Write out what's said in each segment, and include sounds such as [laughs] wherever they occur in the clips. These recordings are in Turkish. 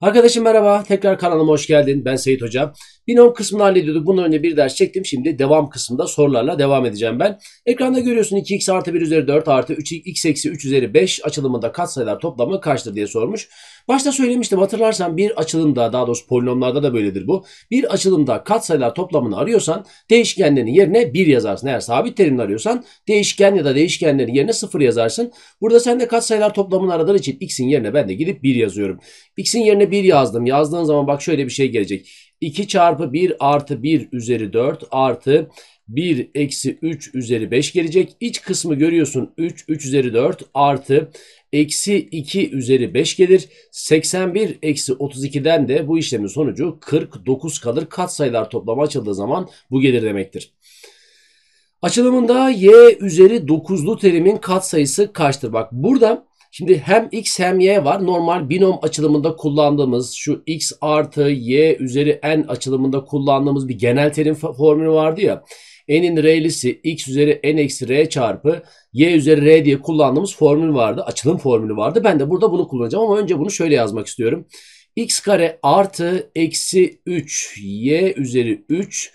Arkadaşım merhaba. Tekrar kanalıma hoş geldin. Ben Seyit Hoca. Binom kısmını hallediyordu. Bunun önüne bir ders çektim. Şimdi devam kısmında sorularla devam edeceğim ben. Ekranda görüyorsun 2x artı 1 üzeri 4 artı 3, x eksi 3 üzeri 5 açılımında katsayılar toplamı kaçtır diye sormuş. Başta söylemiştim hatırlarsan bir açılımda daha doğrusu polinomlarda da böyledir bu. Bir açılımda katsayılar toplamını arıyorsan değişkenlerin yerine 1 yazarsın. Eğer sabit terimini arıyorsan değişken ya da değişkenlerin yerine 0 yazarsın. Burada sen de katsayılar toplamını aradığın için x'in yerine ben de gidip 1 yazıyorum. x'in yerine 1 yazdım. Yazdığın zaman bak şöyle bir şey gelecek. 2 çarpı 1 artı 1 üzeri 4 artı 1 eksi 3 üzeri 5 gelecek. İç kısmı görüyorsun 3, 3 üzeri 4 artı eksi 2 üzeri 5 gelir. 81 eksi 32'den de bu işlemin sonucu 49 kalır. Katsayılar toplama açıldığı zaman bu gelir demektir. Açılımında y üzeri 9'lu terimin katsayısı kaçtır? Bak burada Şimdi hem x hem y var. Normal binom açılımında kullandığımız şu x artı y üzeri n açılımında kullandığımız bir genel terim formülü vardı ya. n'in r'lisi x üzeri n eksi r çarpı y üzeri r diye kullandığımız formül vardı. Açılım formülü vardı. Ben de burada bunu kullanacağım ama önce bunu şöyle yazmak istiyorum. x kare artı eksi 3 y üzeri 3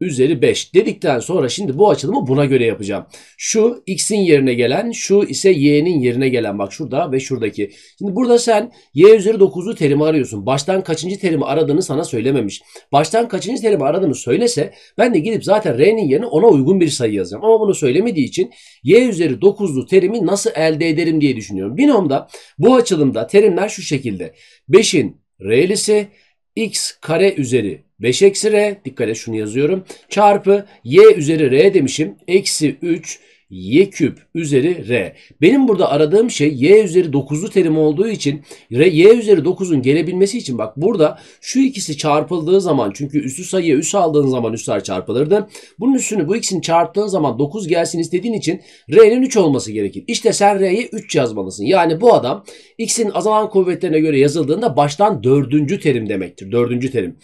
üzeri 5 dedikten sonra şimdi bu açılımı buna göre yapacağım. Şu x'in yerine gelen şu ise y'nin yerine gelen bak şurada ve şuradaki. Şimdi burada sen y üzeri 9'lu terimi arıyorsun. Baştan kaçıncı terimi aradığını sana söylememiş. Baştan kaçıncı terimi aradığını söylese ben de gidip zaten r'nin yerine ona uygun bir sayı yazacağım. Ama bunu söylemediği için y üzeri 9'lu terimi nasıl elde ederim diye düşünüyorum. Binomda bu açılımda terimler şu şekilde. 5'in r'lisi x kare üzeri 5 eksi r dikkat et şunu yazıyorum. Çarpı y üzeri r demişim. Eksi 3 y küp üzeri r. Benim burada aradığım şey y üzeri 9'lu terim olduğu için r, y üzeri 9'un gelebilmesi için bak burada şu ikisi çarpıldığı zaman çünkü üstü sayıya üs aldığın zaman üsler çarpılırdı. Bunun üstünü bu ikisini çarptığın zaman 9 gelsin istediğin için r'nin 3 olması gerekir. İşte sen r'ye 3 yazmalısın. Yani bu adam x'in azalan kuvvetlerine göre yazıldığında baştan dördüncü terim demektir. Dördüncü terim.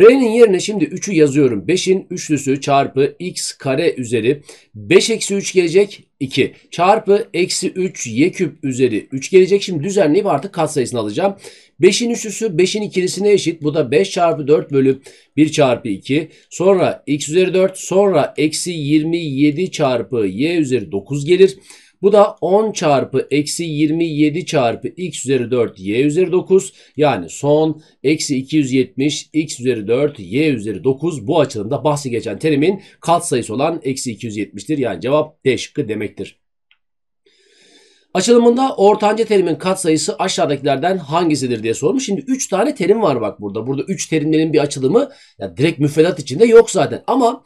R'nin yerine şimdi 3'ü yazıyorum. 5'in üçlüsü çarpı x kare üzeri 5 eksi 3 gelecek 2 çarpı eksi 3 y küp üzeri 3 gelecek. Şimdi düzenleyip artık katsayısını alacağım. 5'in üçlüsü 5'in ikilisine eşit. Bu da 5 çarpı 4 bölü 1 çarpı 2. Sonra x üzeri 4 sonra eksi 27 çarpı y üzeri 9 gelir. Bu da 10 çarpı eksi 27 çarpı x üzeri 4 y üzeri 9 yani son eksi 270 x üzeri 4 y üzeri 9 bu açılımda bahsi geçen terimin katsayısı olan eksi 270'tir. Yani cevap D şıkkı demektir. Açılımında ortanca terimin katsayısı aşağıdakilerden hangisidir diye sormuş. Şimdi 3 tane terim var bak burada. Burada 3 terimlerin bir açılımı ya direkt müfredat içinde yok zaten. Ama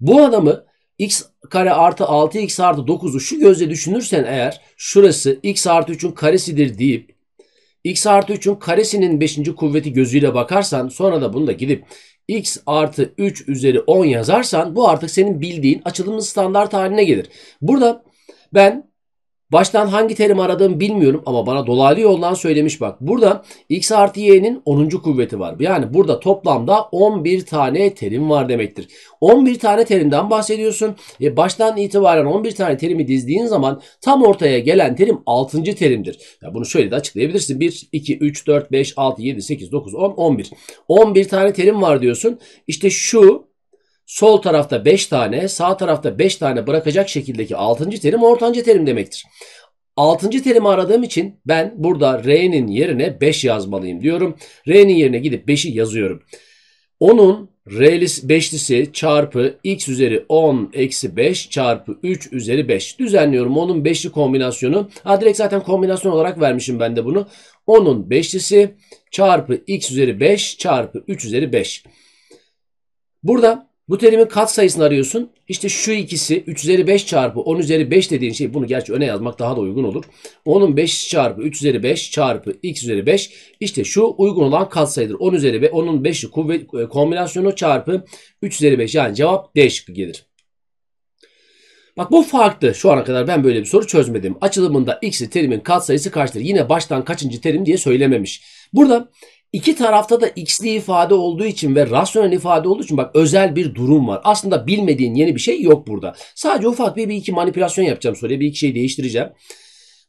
bu adamı x kare artı 6x artı 9'u şu gözle düşünürsen eğer şurası x artı 3'ün karesidir deyip x artı 3'ün karesinin 5. kuvveti gözüyle bakarsan sonra da bunu da gidip x artı 3 üzeri 10 yazarsan bu artık senin bildiğin açılımın standart haline gelir. Burada ben Baştan hangi terim aradığımı bilmiyorum ama bana dolaylı yoldan söylemiş bak. Burada x artı y'nin 10. kuvveti var. Yani burada toplamda 11 tane terim var demektir. 11 tane terimden bahsediyorsun. E baştan itibaren 11 tane terimi dizdiğin zaman tam ortaya gelen terim 6. terimdir. Ya bunu şöyle de açıklayabilirsin. 1, 2, 3, 4, 5, 6, 7, 8, 9, 10, 11. 11 tane terim var diyorsun. İşte şu sol tarafta 5 tane, sağ tarafta 5 tane bırakacak şekildeki 6. terim ortanca terim demektir. 6. terimi aradığım için ben burada R'nin yerine 5 yazmalıyım diyorum. R'nin yerine gidip 5'i yazıyorum. Onun R'lis 5'lisi çarpı x üzeri 10 eksi 5 çarpı 3 üzeri 5. Düzenliyorum onun 5'li kombinasyonu. Ha direkt zaten kombinasyon olarak vermişim ben de bunu. Onun 5'lisi çarpı x üzeri 5 çarpı 3 üzeri 5. Burada bu terimin kat sayısını arıyorsun. İşte şu ikisi 3 üzeri 5 çarpı 10 üzeri 5 dediğin şey bunu gerçi öne yazmak daha da uygun olur. 10'un 5 çarpı 3 üzeri 5 çarpı x üzeri 5 işte şu uygun olan kat sayıdır. 10 üzeri ve 10'un 5'i kuvvet e, kombinasyonu çarpı 3 üzeri 5 yani cevap D şıkkı gelir. Bak bu farklı. Şu ana kadar ben böyle bir soru çözmedim. Açılımında x'li terimin katsayısı kaçtır? Yine baştan kaçıncı terim diye söylememiş. Burada İki tarafta da x'li ifade olduğu için ve rasyonel ifade olduğu için bak özel bir durum var. Aslında bilmediğin yeni bir şey yok burada. Sadece ufak bir, bir iki manipülasyon yapacağım soruya. Bir iki şey değiştireceğim.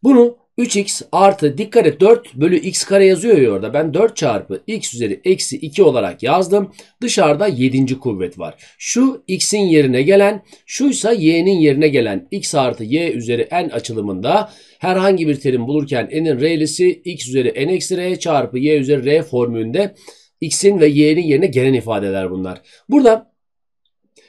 Bunu 3x artı dikkat et 4 bölü x kare yazıyor ya orada. Ben 4 çarpı x üzeri eksi 2 olarak yazdım. Dışarıda 7. kuvvet var. Şu x'in yerine gelen şuysa y'nin yerine gelen x artı y üzeri n açılımında herhangi bir terim bulurken n'in r'lisi x üzeri n eksi r çarpı y üzeri r formülünde x'in ve y'nin yerine gelen ifadeler bunlar. Burada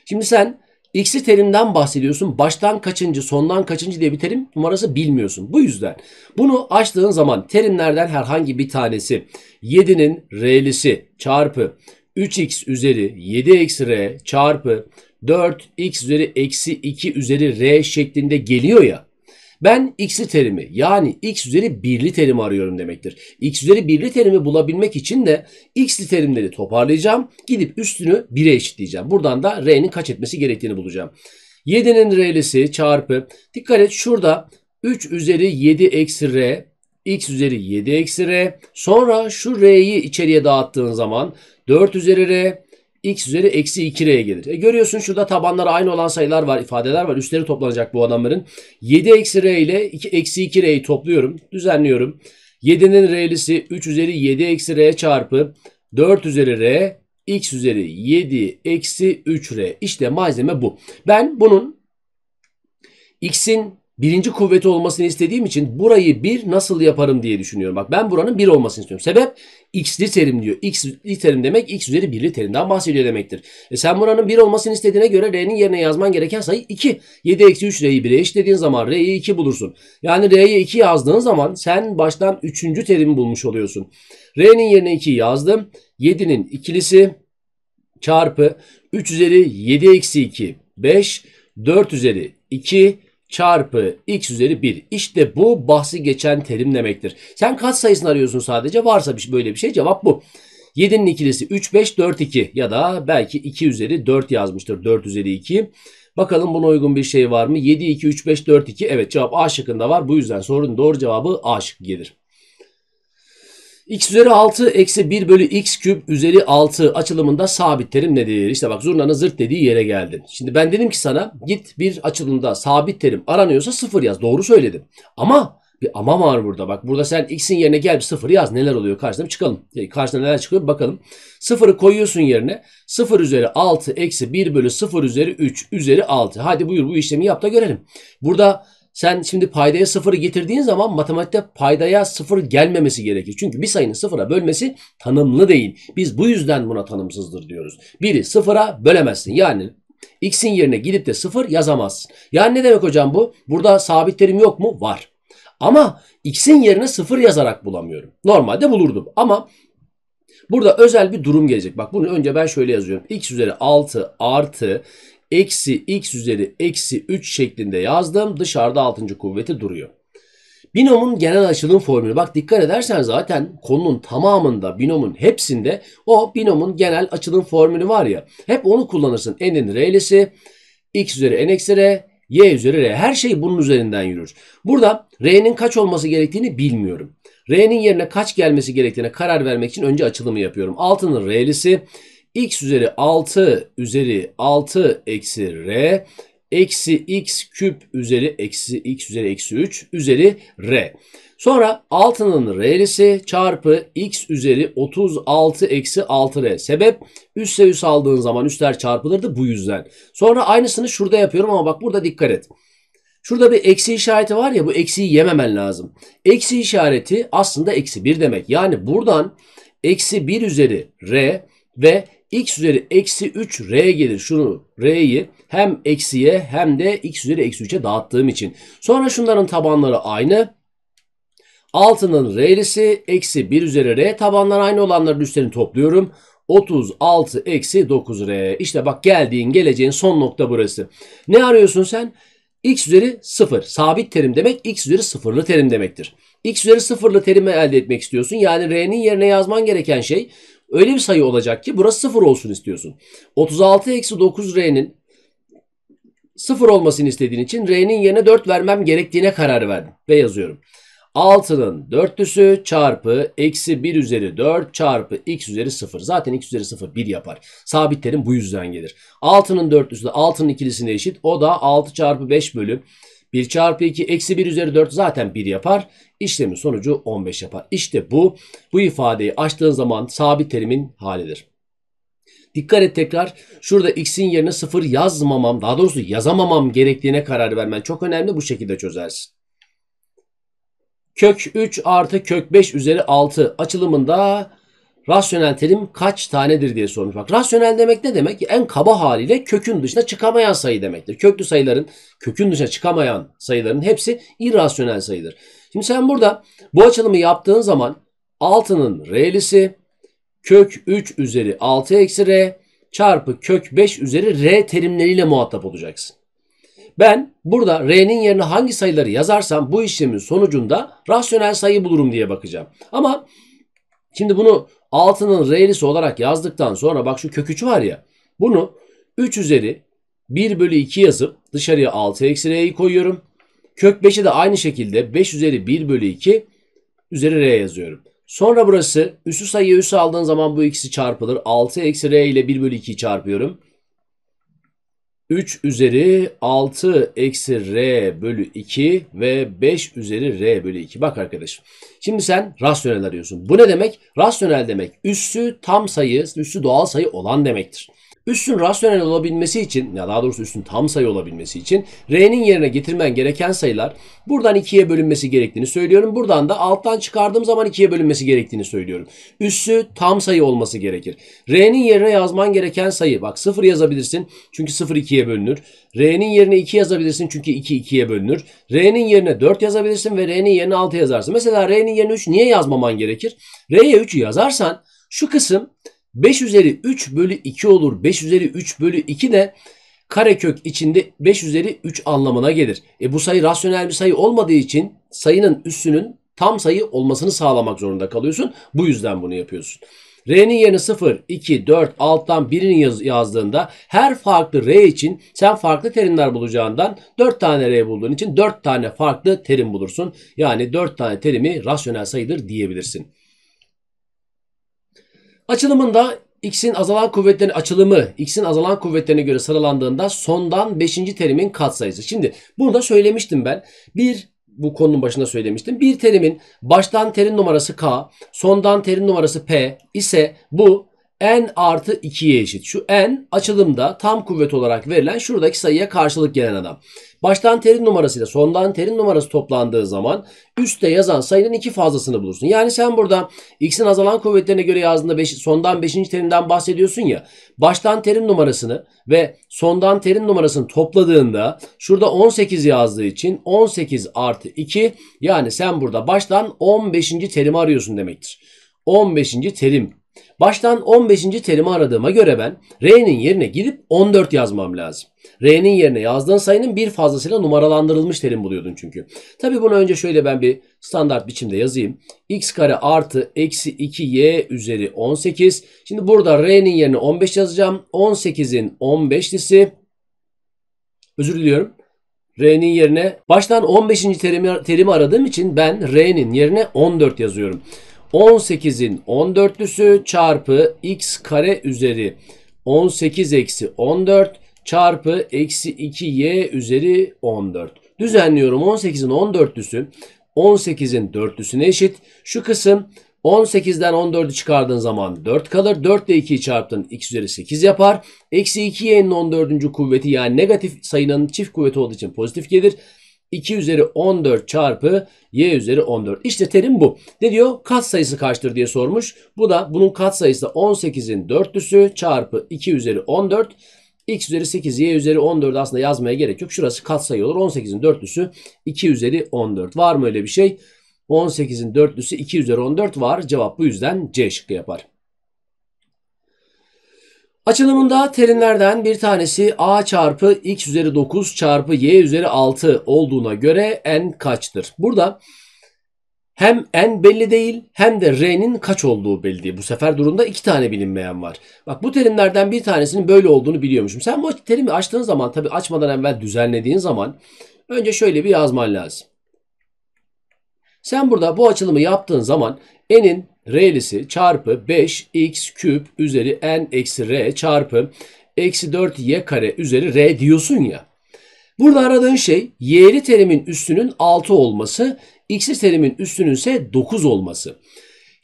şimdi sen X'i terimden bahsediyorsun. Baştan kaçıncı, sondan kaçıncı diye bir terim numarası bilmiyorsun. Bu yüzden bunu açtığın zaman terimlerden herhangi bir tanesi 7'nin R'lisi çarpı 3x üzeri 7-r çarpı 4x üzeri eksi 2 üzeri r şeklinde geliyor ya. Ben x'li terimi yani x üzeri birli terimi arıyorum demektir. x üzeri birli terimi bulabilmek için de x'li terimleri toparlayacağım. Gidip üstünü 1'e eşitleyeceğim. Buradan da r'nin kaç etmesi gerektiğini bulacağım. 7'nin r'lisi çarpı dikkat et şurada 3 üzeri 7 eksi r x üzeri 7 eksi r sonra şu r'yi içeriye dağıttığın zaman 4 üzeri r x üzeri eksi 2r'ye gelir. E görüyorsun şurada tabanları aynı olan sayılar var, ifadeler var. Üstleri toplanacak bu adamların. 7 eksi r ile 2, eksi 2r'yi topluyorum, düzenliyorum. 7'nin r'lisi 3 üzeri 7 eksi r çarpı 4 üzeri r x üzeri 7 eksi 3r. İşte malzeme bu. Ben bunun x'in birinci kuvveti olmasını istediğim için burayı bir nasıl yaparım diye düşünüyorum. Bak ben buranın bir olmasını istiyorum. Sebep x'li terim diyor. x'li terim demek x üzeri birli terimden bahsediyor demektir. E sen buranın bir olmasını istediğine göre r'nin yerine yazman gereken sayı 2. 7 eksi 3 r'yi 1'e eşlediğin zaman r'yi 2 bulursun. Yani r'ye 2 yazdığın zaman sen baştan 3. terimi bulmuş oluyorsun. r'nin yerine 2 yazdım. 7'nin ikilisi çarpı 3 üzeri 7 eksi 2 5 4 üzeri 2 çarpı x üzeri 1. İşte bu bahsi geçen terim demektir. Sen kat sayısını arıyorsun sadece. Varsa bir, şey, böyle bir şey cevap bu. 7'nin ikilisi 3, 5, 4, 2 ya da belki 2 üzeri 4 yazmıştır. 4 üzeri 2. Bakalım buna uygun bir şey var mı? 7, 2, 3, 5, 4, 2. Evet cevap A şıkkında var. Bu yüzden sorunun doğru cevabı A şıkkı gelir x üzeri 6 eksi 1 bölü x küp üzeri 6 açılımında sabit terim nedir? İşte bak zurnanın zırt dediği yere geldin. Şimdi ben dedim ki sana git bir açılımda sabit terim aranıyorsa sıfır yaz. Doğru söyledim. Ama bir ama var burada. Bak burada sen x'in yerine gel bir sıfır yaz. Neler oluyor karşısına çıkalım. E, Karşına neler çıkıyor bakalım. Sıfırı koyuyorsun yerine. Sıfır üzeri 6 eksi 1 bölü sıfır üzeri 3 üzeri 6. Hadi buyur bu işlemi yap da görelim. Burada sen şimdi paydaya sıfırı getirdiğin zaman matematikte paydaya sıfır gelmemesi gerekir. Çünkü bir sayının sıfıra bölmesi tanımlı değil. Biz bu yüzden buna tanımsızdır diyoruz. Biri sıfıra bölemezsin. Yani x'in yerine gidip de sıfır yazamazsın. Yani ne demek hocam bu? Burada sabit terim yok mu? Var. Ama x'in yerine sıfır yazarak bulamıyorum. Normalde bulurdum ama burada özel bir durum gelecek. Bak bunu önce ben şöyle yazıyorum. x üzeri 6 artı eksi x üzeri eksi 3 şeklinde yazdım. Dışarıda 6. kuvveti duruyor. Binomun genel açılım formülü. Bak dikkat edersen zaten konunun tamamında binomun hepsinde o binomun genel açılım formülü var ya. Hep onu kullanırsın. N'in R'lisi x üzeri n eksi R y üzeri r. Her şey bunun üzerinden yürür. Burada r'nin kaç olması gerektiğini bilmiyorum. R'nin yerine kaç gelmesi gerektiğine karar vermek için önce açılımı yapıyorum. Altının r'lisi x üzeri 6 üzeri 6 eksi r eksi x küp üzeri eksi x üzeri eksi 3 üzeri r. Sonra 6'nın r'lisi çarpı x üzeri 36 eksi 6r. Sebep üste üst aldığın zaman üstler çarpılırdı bu yüzden. Sonra aynısını şurada yapıyorum ama bak burada dikkat et. Şurada bir eksi işareti var ya bu eksiyi yememen lazım. Eksi işareti aslında eksi 1 demek. Yani buradan eksi 1 üzeri r ve x üzeri eksi 3 r gelir. Şunu r'yi hem eksiye hem de x üzeri eksi 3'e dağıttığım için. Sonra şunların tabanları aynı. Altının r'lisi eksi 1 üzeri r tabanlar aynı olanların üstlerini topluyorum. 36 eksi 9 r. İşte bak geldiğin geleceğin son nokta burası. Ne arıyorsun sen? x üzeri 0 sabit terim demek x üzeri sıfırlı terim demektir. x üzeri sıfırlı terimi elde etmek istiyorsun. Yani r'nin yerine yazman gereken şey öyle bir sayı olacak ki burası 0 olsun istiyorsun. 36 eksi 9 R'nin 0 olmasını istediğin için R'nin yerine 4 vermem gerektiğine karar verdim ve yazıyorum. 6'nın 4'lüsü çarpı eksi 1 üzeri 4 çarpı x üzeri 0. Zaten x üzeri 0 1 yapar. Sabit terim bu yüzden gelir. 6'nın 4'lüsü de 6'nın ikilisine eşit. O da 6 çarpı 5 bölü 1 çarpı 2 eksi 1 üzeri 4 zaten 1 yapar. İşlemin sonucu 15 yapar. İşte bu. Bu ifadeyi açtığın zaman sabit terimin halidir. Dikkat et tekrar şurada x'in yerine 0 yazmamam daha doğrusu yazamamam gerektiğine karar vermen çok önemli bu şekilde çözersin. Kök 3 artı kök 5 üzeri 6 açılımında rasyonel terim kaç tanedir diye sormuş. Bak rasyonel demek ne demek? En kaba haliyle kökün dışına çıkamayan sayı demektir. Köklü sayıların, kökün dışına çıkamayan sayıların hepsi irrasyonel sayıdır. Şimdi sen burada bu açılımı yaptığın zaman 6'nın r'lisi kök 3 üzeri 6 eksi r çarpı kök 5 üzeri r terimleriyle muhatap olacaksın. Ben burada r'nin yerine hangi sayıları yazarsam bu işlemin sonucunda rasyonel sayı bulurum diye bakacağım. Ama Şimdi bunu altının re'lisi olarak yazdıktan sonra bak şu kök 3 var ya. Bunu 3 üzeri 1 bölü 2 yazıp dışarıya 6 eksi r'yi koyuyorum. Kök 5'e de aynı şekilde 5 üzeri 1 bölü 2 üzeri r yazıyorum. Sonra burası üssü sayıya üssü aldığın zaman bu ikisi çarpılır. 6 eksi r ile 1 bölü 2'yi çarpıyorum. 3 üzeri 6 eksi r bölü 2 ve 5 üzeri r bölü 2. Bak arkadaş. Şimdi sen rasyonel arıyorsun. Bu ne demek? Rasyonel demek üssü tam sayı, üssü doğal sayı olan demektir. Üssün rasyonel olabilmesi için ya daha doğrusu üssün tam sayı olabilmesi için R'nin yerine getirmen gereken sayılar buradan 2'ye bölünmesi gerektiğini söylüyorum. Buradan da alttan çıkardığım zaman 2'ye bölünmesi gerektiğini söylüyorum. Üssü tam sayı olması gerekir. R'nin yerine yazman gereken sayı bak 0 yazabilirsin çünkü 0 2'ye bölünür. R'nin yerine 2 yazabilirsin çünkü 2 2'ye bölünür. R'nin yerine 4 yazabilirsin ve R'nin yerine 6 yazarsın. Mesela R'nin yerine 3 niye yazmaman gerekir? R'ye 3'ü yazarsan şu kısım 5 üzeri 3 bölü 2 olur. 5 üzeri 3 bölü 2 de karekök içinde 5 üzeri 3 anlamına gelir. E bu sayı rasyonel bir sayı olmadığı için sayının üssünün tam sayı olmasını sağlamak zorunda kalıyorsun. Bu yüzden bunu yapıyorsun. R'nin yerine 0, 2, 4, 6'dan birini yaz, yazdığında her farklı R için sen farklı terimler bulacağından 4 tane R bulduğun için 4 tane farklı terim bulursun. Yani 4 tane terimi rasyonel sayıdır diyebilirsin. Açılımında x'in azalan kuvvetlerin açılımı x'in azalan kuvvetlerine göre sıralandığında sondan 5. terimin katsayısı. Şimdi bunu da söylemiştim ben. Bir bu konunun başında söylemiştim. Bir terimin baştan terim numarası k, sondan terim numarası p ise bu n artı 2'ye eşit. Şu n açılımda tam kuvvet olarak verilen şuradaki sayıya karşılık gelen adam. Baştan terim numarasıyla sondan terim numarası toplandığı zaman üstte yazan sayının iki fazlasını bulursun. Yani sen burada x'in azalan kuvvetlerine göre yazdığında beş, sondan 5. terimden bahsediyorsun ya. Baştan terim numarasını ve sondan terim numarasını topladığında şurada 18 yazdığı için 18 artı 2 yani sen burada baştan 15. terimi arıyorsun demektir. 15. terim Baştan 15. terimi aradığıma göre ben R'nin yerine girip 14 yazmam lazım. R'nin yerine yazdığın sayının bir fazlasıyla numaralandırılmış terim buluyordun çünkü. Tabi bunu önce şöyle ben bir standart biçimde yazayım. x kare artı eksi 2y üzeri 18. Şimdi burada R'nin yerine 15 yazacağım. 18'in 15'lisi özür diliyorum. R'nin yerine baştan 15. terimi, terimi aradığım için ben R'nin yerine 14 yazıyorum. 18'in 14'lüsü çarpı x kare üzeri 18 eksi 14 çarpı eksi 2y üzeri 14. Düzenliyorum 18'in 14'lüsü 18'in 4'lüsüne eşit. Şu kısım 18'den 14'ü çıkardığın zaman 4 kalır. 4 ile 2'yi çarptın x üzeri 8 yapar. Eksi 2y'nin 14. kuvveti yani negatif sayının çift kuvveti olduğu için pozitif gelir. 2 üzeri 14 çarpı y üzeri 14. İşte terim bu. Ne diyor? Kat sayısı kaçtır diye sormuş. Bu da bunun kat sayısı 18'in dörtlüsü çarpı 2 üzeri 14. X üzeri 8, Y üzeri 14 aslında yazmaya gerek yok. Şurası kat katsayı olur. 18'in dörtlüsü 2 üzeri 14. Var mı öyle bir şey? 18'in dörtlüsü 2 üzeri 14 var. Cevap bu yüzden C şıkkı yapar. Açılımında terimlerden bir tanesi a çarpı x üzeri 9 çarpı y üzeri 6 olduğuna göre n kaçtır? Burada hem n belli değil hem de r'nin kaç olduğu belli Bu sefer durumda iki tane bilinmeyen var. Bak bu terimlerden bir tanesinin böyle olduğunu biliyormuşum. Sen bu terimi açtığın zaman tabi açmadan evvel düzenlediğin zaman önce şöyle bir yazman lazım. Sen burada bu açılımı yaptığın zaman n'in R'lisi çarpı 5x küp üzeri n eksi r çarpı eksi 4y kare üzeri r diyorsun ya. Burada aradığın şey y'li terimin üstünün 6 olması, x'li terimin üstünün ise 9 olması.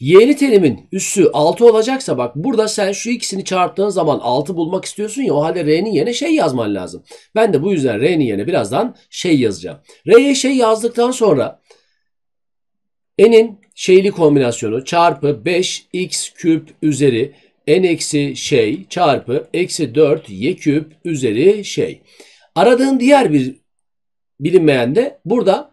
Y'li terimin üssü 6 olacaksa bak burada sen şu ikisini çarptığın zaman 6 bulmak istiyorsun ya o halde R'nin yerine şey yazman lazım. Ben de bu yüzden R'nin yerine birazdan şey yazacağım. R'ye şey yazdıktan sonra N'in şeyli kombinasyonu çarpı 5x küp üzeri n eksi şey çarpı eksi 4 y küp üzeri şey. Aradığın diğer bir bilinmeyen de burada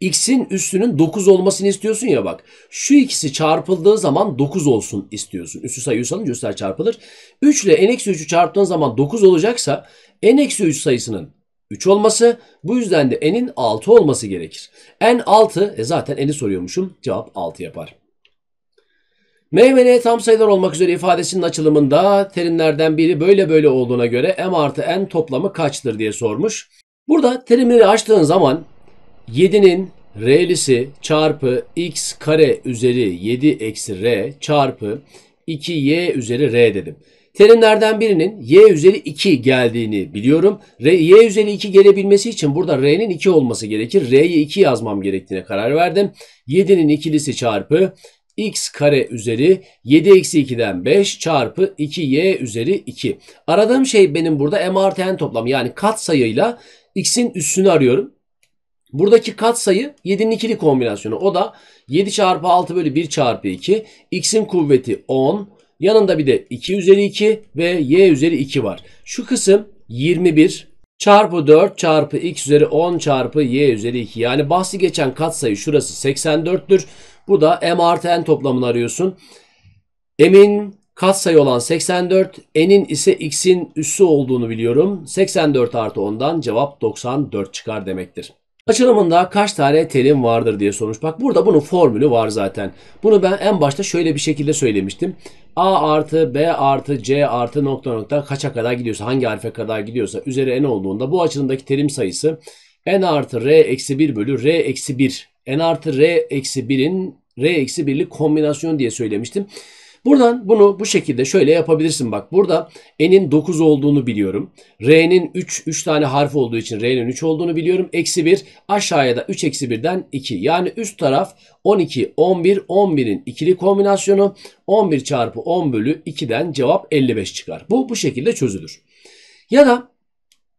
x'in üstünün 9 olmasını istiyorsun ya bak. Şu ikisi çarpıldığı zaman 9 olsun istiyorsun. Üstü sayı alınca üstler çarpılır. 3 ile n-3'ü eksi çarptığın zaman 9 olacaksa n-3 eksi sayısının 3 olması. Bu yüzden de n'in 6 olması gerekir. n 6 e zaten n'i soruyormuşum. Cevap 6 yapar. M ve N tam sayılar olmak üzere ifadesinin açılımında terimlerden biri böyle böyle olduğuna göre M artı N toplamı kaçtır diye sormuş. Burada terimleri açtığın zaman 7'nin R'lisi çarpı x kare üzeri 7 eksi R çarpı 2y üzeri R dedim. Terimlerden birinin y üzeri 2 geldiğini biliyorum. R, y üzeri 2 gelebilmesi için burada r'nin 2 olması gerekir. R'yi 2 yazmam gerektiğine karar verdim. 7'nin ikilisi çarpı x kare üzeri 7 eksi 2'den 5 çarpı 2y üzeri 2. Aradığım şey benim burada m artı n toplamı yani kat sayıyla x'in üssünü arıyorum. Buradaki kat sayı 7'nin ikili kombinasyonu. O da 7 çarpı 6 bölü 1 çarpı 2. x'in kuvveti 10 Yanında bir de 2 üzeri 2 ve y üzeri 2 var. Şu kısım 21 çarpı 4 çarpı x üzeri 10 çarpı y üzeri 2. Yani bahsi geçen katsayı şurası 84'tür. Bu da m artı n toplamını arıyorsun. M'in katsayı olan 84, n'in ise x'in üssü olduğunu biliyorum. 84 artı 10'dan cevap 94 çıkar demektir. Açılımında kaç tane terim vardır diye sormuş. Bak burada bunun formülü var zaten. Bunu ben en başta şöyle bir şekilde söylemiştim. A artı B artı C artı nokta nokta kaça kadar gidiyorsa hangi harfe kadar gidiyorsa üzeri n olduğunda bu açılımdaki terim sayısı n artı r eksi 1 bölü r eksi 1. n artı r eksi 1'in r eksi 1'lik kombinasyon diye söylemiştim. Buradan bunu bu şekilde şöyle yapabilirsin. Bak burada n'in 9 olduğunu biliyorum. R'nin 3, 3 tane harf olduğu için R'nin 3 olduğunu biliyorum. Eksi 1 aşağıya da 3 eksi 1'den 2. Yani üst taraf 12, 11, 11'in ikili kombinasyonu 11 çarpı 10 bölü 2'den cevap 55 çıkar. Bu bu şekilde çözülür. Ya da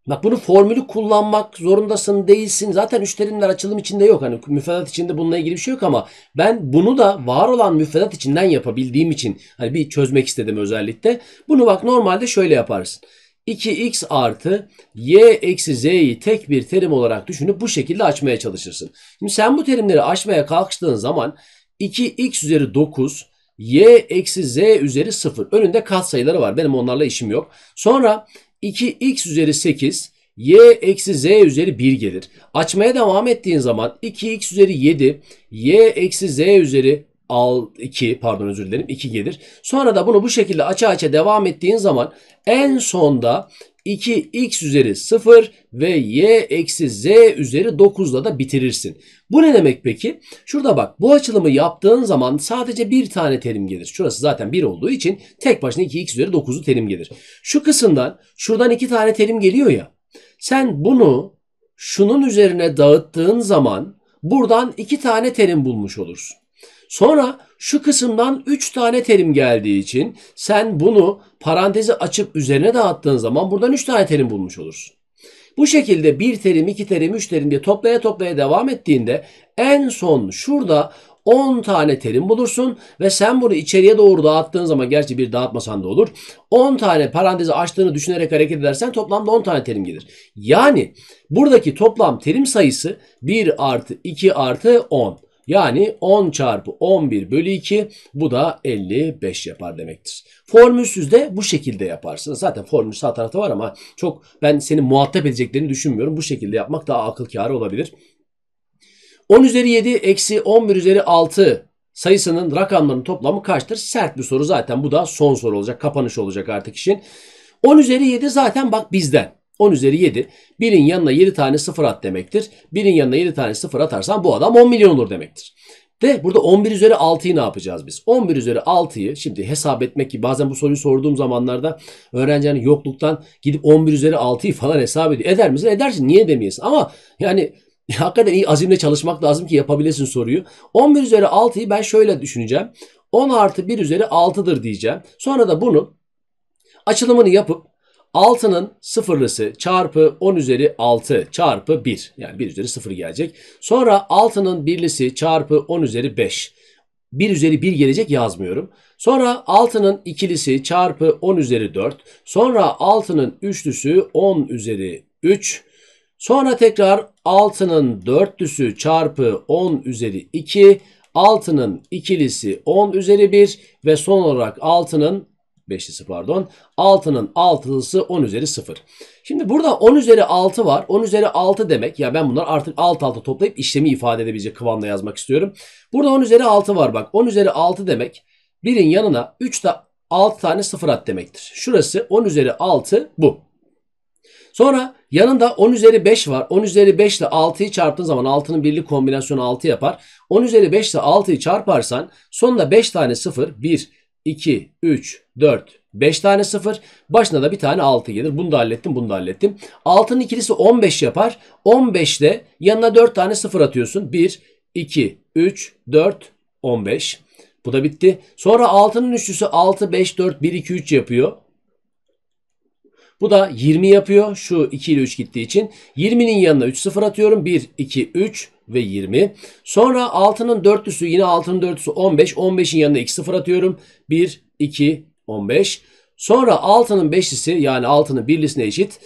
Bak bunu formülü kullanmak zorundasın değilsin. Zaten üç terimler açılım içinde yok. Hani müfredat içinde bununla ilgili bir şey yok ama ben bunu da var olan müfredat içinden yapabildiğim için hani bir çözmek istedim özellikle. Bunu bak normalde şöyle yaparsın. 2x artı y eksi z'yi tek bir terim olarak düşünüp bu şekilde açmaya çalışırsın. Şimdi sen bu terimleri açmaya kalkıştığın zaman 2x üzeri 9 y eksi z üzeri 0. Önünde kat sayıları var. Benim onlarla işim yok. Sonra 2x üzeri 8 y eksi z üzeri 1 gelir. Açmaya devam ettiğin zaman 2x üzeri 7 y eksi z üzeri al 2 pardon özür dilerim 2 gelir. Sonra da bunu bu şekilde aça aça devam ettiğin zaman en sonda 2x üzeri 0 ve y eksi z üzeri 9 ile da bitirirsin. Bu ne demek peki? Şurada bak bu açılımı yaptığın zaman sadece bir tane terim gelir. Şurası zaten 1 olduğu için tek başına 2x üzeri 9'u terim gelir. Şu kısımdan şuradan 2 tane terim geliyor ya. Sen bunu şunun üzerine dağıttığın zaman buradan 2 tane terim bulmuş olursun. Sonra şu kısımdan 3 tane terim geldiği için sen bunu parantezi açıp üzerine dağıttığın zaman buradan 3 tane terim bulmuş olursun. Bu şekilde bir terim, iki terim, üç terim diye toplaya toplaya devam ettiğinde en son şurada 10 tane terim bulursun ve sen bunu içeriye doğru dağıttığın zaman gerçi bir dağıtmasan da olur. 10 tane parantezi açtığını düşünerek hareket edersen toplamda 10 tane terim gelir. Yani buradaki toplam terim sayısı 1 artı 2 artı 10. Yani 10 çarpı 11 bölü 2 bu da 55 yapar demektir. Formülsüz de bu şekilde yaparsınız. Zaten formül sağ tarafta var ama çok ben seni muhatap edeceklerini düşünmüyorum. Bu şekilde yapmak daha akıl kârı olabilir. 10 üzeri 7 eksi 11 üzeri 6 sayısının rakamlarının toplamı kaçtır? Sert bir soru zaten. Bu da son soru olacak. Kapanış olacak artık işin. 10 üzeri 7 zaten bak bizden. 10 üzeri 7. birin yanına 7 tane 0 at demektir. Birin yanına 7 tane 0 atarsan bu adam 10 milyon olur demektir. De burada 11 üzeri 6'yı ne yapacağız biz? 11 üzeri 6'yı şimdi hesap etmek ki bazen bu soruyu sorduğum zamanlarda öğrencinin yokluktan gidip 11 üzeri 6'yı falan hesap ediyor. Eder misin? Edersin. Niye demeyesin? Ama yani [laughs] hakikaten iyi azimle çalışmak lazım ki yapabilesin soruyu. 11 üzeri 6'yı ben şöyle düşüneceğim. 10 artı 1 üzeri 6'dır diyeceğim. Sonra da bunu açılımını yapıp Altının sıfırlısı çarpı 10 üzeri 6 çarpı 1. Yani 1 üzeri 0 gelecek. Sonra altının birlisi çarpı 10 üzeri 5. 1 üzeri 1 gelecek yazmıyorum. Sonra altının ikilisi çarpı 10 üzeri 4. Sonra altının üçlüsü 10 üzeri 3. Sonra tekrar altının dörtlüsü çarpı 10 üzeri 2. Altının ikilisi 10 üzeri 1 ve son olarak altının Beşlisi pardon. 6'nın 6'lısı 10 üzeri 0. Şimdi burada 10 üzeri 6 var. 10 üzeri 6 demek. Ya ben bunları artık 6, 6 toplayıp işlemi ifade edebilecek kıvamda yazmak istiyorum. Burada 10 üzeri 6 var bak. 10 üzeri 6 demek. Birin yanına 3 de 6 tane 0 at demektir. Şurası 10 üzeri 6 bu. Sonra yanında 10 üzeri 5 var. 10 üzeri 5 ile 6'yı çarptığın zaman 6'nın birlik kombinasyonu 6 yapar. 10 üzeri 5 ile 6'yı çarparsan sonunda 5 tane 0, 1, 2, 3, 4, 5 tane 0. Başına da bir tane 6 gelir. Bunu da hallettim, bunu da hallettim. 6'nın ikilisi 15 yapar. de yanına 4 tane 0 atıyorsun. 1, 2, 3, 4, 15. Bu da bitti. Sonra 6'nın üçlüsü 6, 5, 4, 1, 2, 3 yapıyor. Bu da 20 yapıyor. Şu 2 ile 3 gittiği için. 20'nin yanına 3 0 atıyorum. 1, 2, 3, ve 20. Sonra 6'nın dörtlüsü yine 6'nın dörtlüsü 15. 15'in yanına 2 sıfır atıyorum. 1, 2, 15. Sonra 6'nın beşlisi yani 6'nın birlisine eşit.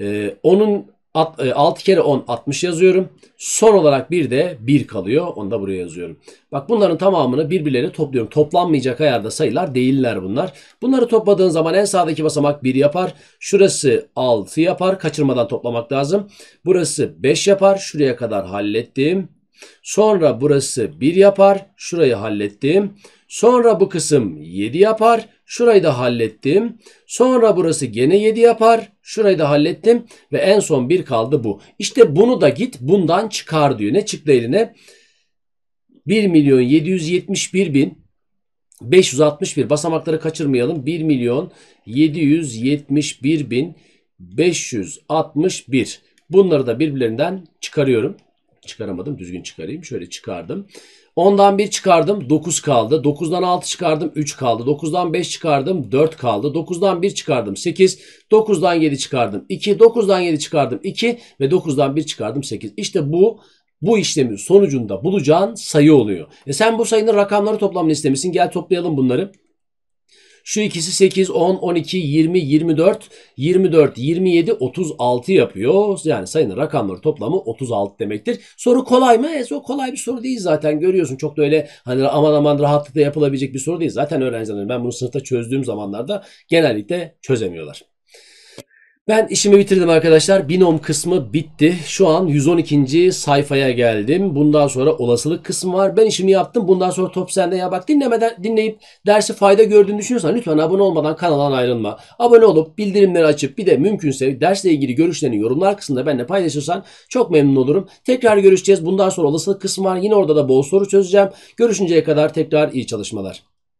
Ee, onun 6 e, kere 10 60 yazıyorum. Son olarak bir de 1 kalıyor. Onu da buraya yazıyorum. Bak bunların tamamını birbirlerine topluyorum. Toplanmayacak ayarda sayılar değiller bunlar. Bunları topladığın zaman en sağdaki basamak 1 yapar. Şurası 6 yapar. Kaçırmadan toplamak lazım. Burası 5 yapar. Şuraya kadar hallettim. Sonra burası 1 yapar. Şurayı hallettim. Sonra bu kısım 7 yapar. Şurayı da hallettim. Sonra burası gene 7 yapar. Şurayı da hallettim. Ve en son bir kaldı bu. İşte bunu da git bundan çıkar diyor. Ne çıktı eline? 1 milyon 771 bin 561 basamakları kaçırmayalım. 1 milyon 771 bin 561. Bunları da birbirlerinden çıkarıyorum. Çıkaramadım. Düzgün çıkarayım. Şöyle çıkardım. 10'dan 1 çıkardım 9 kaldı. 9'dan 6 çıkardım 3 kaldı. 9'dan 5 çıkardım 4 kaldı. 9'dan 1 çıkardım 8. 9'dan 7 çıkardım 2. 9'dan 7 çıkardım 2 ve 9'dan 1 çıkardım 8. İşte bu bu işlemin sonucunda bulacağın sayı oluyor. E sen bu sayının rakamları toplamını istemişsin. Gel toplayalım bunları. Şu ikisi 8, 10, 12, 20, 24, 24, 27, 36 yapıyor. Yani sayın rakamları toplamı 36 demektir. Soru kolay mı? E, o kolay bir soru değil zaten görüyorsun. Çok da öyle hani aman aman rahatlıkla yapılabilecek bir soru değil. Zaten öğrencilerin ben bunu sınıfta çözdüğüm zamanlarda genellikle çözemiyorlar. Ben işimi bitirdim arkadaşlar. Binom kısmı bitti. Şu an 112. sayfaya geldim. Bundan sonra olasılık kısmı var. Ben işimi yaptım. Bundan sonra top sende ya. Bak dinlemeden dinleyip dersi fayda gördüğünü düşünüyorsan lütfen abone olmadan kanaldan ayrılma. Abone olup bildirimleri açıp bir de mümkünse dersle ilgili görüşlerini yorumlar kısmında benimle paylaşırsan çok memnun olurum. Tekrar görüşeceğiz. Bundan sonra olasılık kısmı var. Yine orada da bol soru çözeceğim. Görüşünceye kadar tekrar iyi çalışmalar.